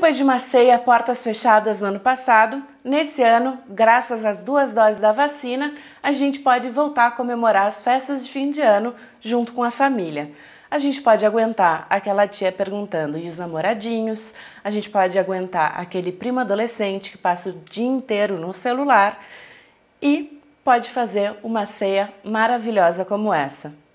Depois de uma ceia portas fechadas no ano passado, nesse ano, graças às duas doses da vacina, a gente pode voltar a comemorar as festas de fim de ano junto com a família. A gente pode aguentar aquela tia perguntando e os namoradinhos, a gente pode aguentar aquele primo adolescente que passa o dia inteiro no celular e pode fazer uma ceia maravilhosa como essa.